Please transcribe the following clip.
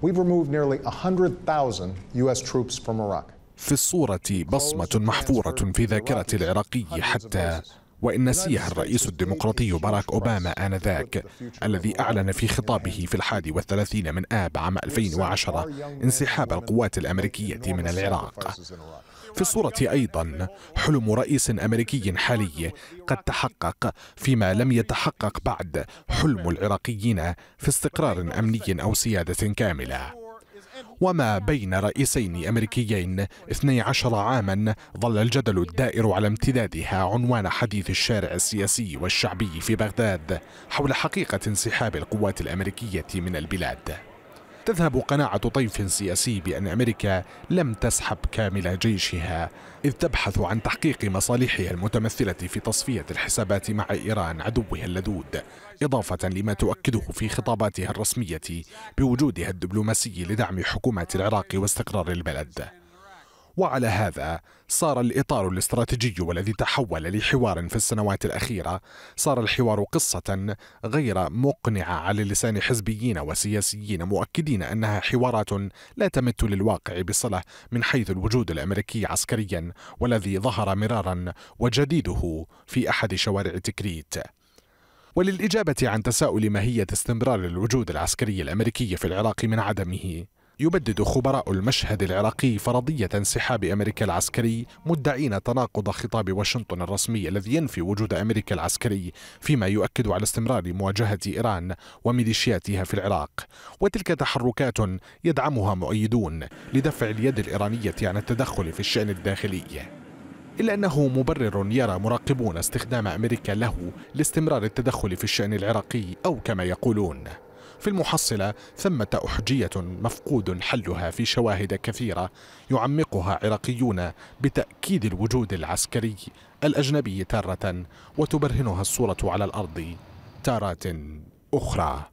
We've removed nearly 100,000 U.S. troops from Iraq. في الصورة بصمة محفورة في ذاكرة العراقي حتى وإن نسيها الرئيس الديمقراطي باراك أوباما آنذاك الذي أعلن في خطابه في الحادي والثلاثين من آب عام 2010 انسحاب القوات الأمريكية من العراق في الصورة أيضا حلم رئيس أمريكي حالي قد تحقق فيما لم يتحقق بعد حلم العراقيين في استقرار أمني أو سيادة كاملة وما بين رئيسين أمريكيين 12 عاما ظل الجدل الدائر على امتدادها عنوان حديث الشارع السياسي والشعبي في بغداد حول حقيقة انسحاب القوات الأمريكية من البلاد تذهب قناعة طيف سياسي بأن أمريكا لم تسحب كامل جيشها إذ تبحث عن تحقيق مصالحها المتمثلة في تصفية الحسابات مع إيران عدوها اللدود إضافة لما تؤكده في خطاباتها الرسمية بوجودها الدبلوماسي لدعم حكومة العراق واستقرار البلد وعلى هذا صار الإطار الاستراتيجي والذي تحول لحوار في السنوات الأخيرة صار الحوار قصة غير مقنعة على لسان حزبيين وسياسيين مؤكدين أنها حوارات لا تمت للواقع بصلة من حيث الوجود الأمريكي عسكريا والذي ظهر مرارا وجديده في أحد شوارع تكريت وللإجابة عن تساؤل ماهية استمرار الوجود العسكري الأمريكي في العراق من عدمه يبدد خبراء المشهد العراقي فرضية انسحاب أمريكا العسكري مدعين تناقض خطاب واشنطن الرسمي الذي ينفي وجود أمريكا العسكري فيما يؤكد على استمرار مواجهة إيران وميليشياتها في العراق وتلك تحركات يدعمها مؤيدون لدفع اليد الإيرانية عن التدخل في الشأن الداخلي إلا أنه مبرر يرى مراقبون استخدام أمريكا له لاستمرار التدخل في الشأن العراقي أو كما يقولون في المحصلة ثمة أحجية مفقود حلها في شواهد كثيرة يعمقها عراقيون بتأكيد الوجود العسكري الأجنبي تارة وتبرهنها الصورة على الأرض تارات أخرى